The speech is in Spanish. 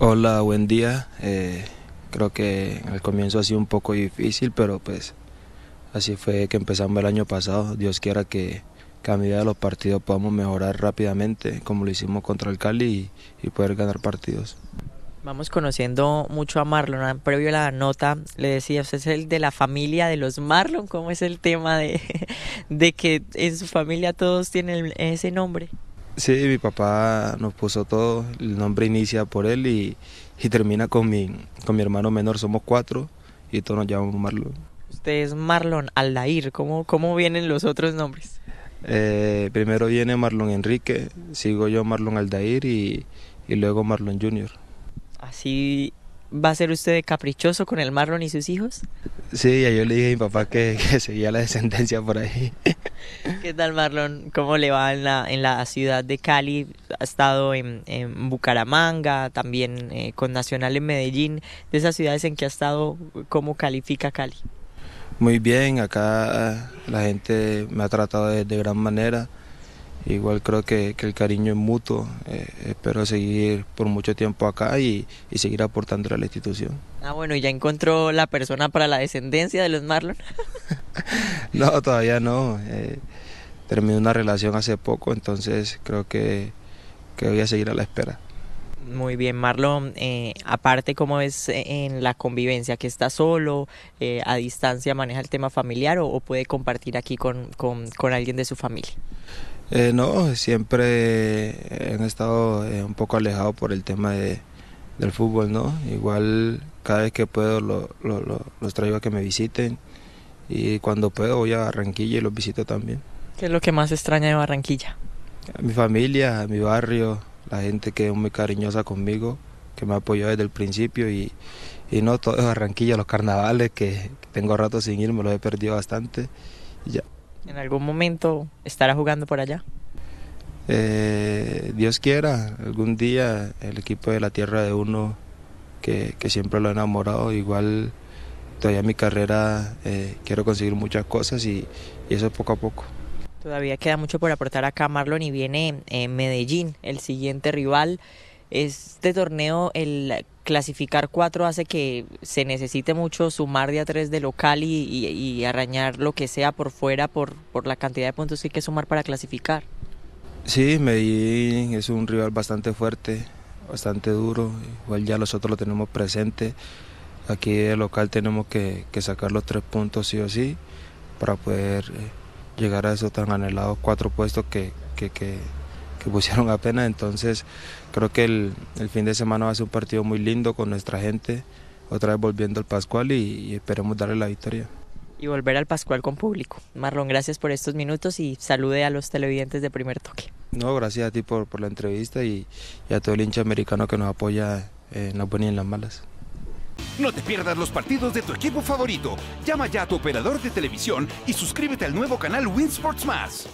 Hola, buen día. Eh, creo que al comienzo ha sido un poco difícil, pero pues así fue que empezamos el año pasado. Dios quiera que, que a de los partidos podamos mejorar rápidamente, como lo hicimos contra el Cali, y, poder ganar partidos. Vamos conociendo mucho a Marlon. Ah, previo a la nota le decía, usted es el de la familia de los Marlon. ¿Cómo es el tema de, de que en su familia todos tienen ese nombre? Sí, mi papá nos puso todo, el nombre inicia por él y, termina con mi, con mi hermano menor, somos cuatro y todos nos llamamos Marlon. Usted es Marlon Aldair, ¿cómo, cómo vienen los otros nombres? Eh, primero viene Marlon Enrique, sigo yo Marlon Aldair y, luego Marlon Junior. Así ¿Va a ser usted caprichoso con el Marlon y sus hijos? Sí, yo le dije a mi papá que, que seguía la descendencia por ahí. ¿Qué tal, Marlon? ¿Cómo le va en la, en la ciudad de Cali? Ha estado en, en Bucaramanga, también eh, con Nacional en Medellín. De esas ciudades en que ha estado, ¿cómo califica Cali? Muy bien, acá eh, la gente me ha tratado de, gran manera. Igual creo que, que el cariño es mutuo. Eh, espero seguir por mucho tiempo acá y, y seguir aportando a la institución. Ah, bueno, ¿y ya encontró la persona para la descendencia de los Marlon? no, todavía no. Eh, terminé una relación hace poco, entonces creo que, voy a seguir a la espera. Muy bien, Marlon. Eh, aparte, ¿cómo es eh, en la convivencia? ¿Que está solo, a distancia, maneja el tema familiar o, puede compartir aquí con, alguien de su familia? no, siempre he estado un poco alejado por el tema del fútbol, ¿no? Igual cada vez que puedo los traigo a que me visiten y cuando puedo voy a Barranquilla y los visito también. ¿Qué es lo que más extraña de Barranquilla? mi familia, mi barrio, la gente que es muy cariñosa conmigo, que me apoyó desde el principio y, y no todo es Barranquilla, los carnavales que, tengo rato sin irme me los he perdido bastante. ya. ¿En algún momento estará jugando por allá? Eh, Dios quiera, algún día el equipo de la tierra de uno que, que siempre lo he enamorado, igual todavía en mi carrera eh, quiero conseguir muchas cosas y, eso poco a poco. Todavía queda mucho por aportar acá, Marlon, y viene eh, Medellín, el siguiente rival. Este torneo, el clasificar cuatro hace que se necesite mucho sumar de a tres de local y, y, arañar lo que sea por fuera por, por la cantidad de puntos que hay que sumar para clasificar. Sí, Medellín es un rival bastante fuerte, bastante duro, igual ya nosotros lo tenemos presente Aquí de local tenemos que, sacar los tres puntos sí o sí para poder eh, llegar a esos tan anhelados cuatro puestos que, pusieron apenas. Entonces creo que el, fin de semana va a ser un partido muy lindo con nuestra gente, otra vez volviendo al Pascual y, esperemos darle la victoria. Y volver al Pascual con público. Marlon, gracias por estos minutos y salude a los televidentes de primer toque. No, gracias a ti por, la entrevista y, y, a todo el hincha americano que nos apoya en las buenas y en las malas. No te pierdas los partidos de tu equipo favorito. Llama ya a tu operador de televisión y suscríbete al nuevo canal Winsports Más.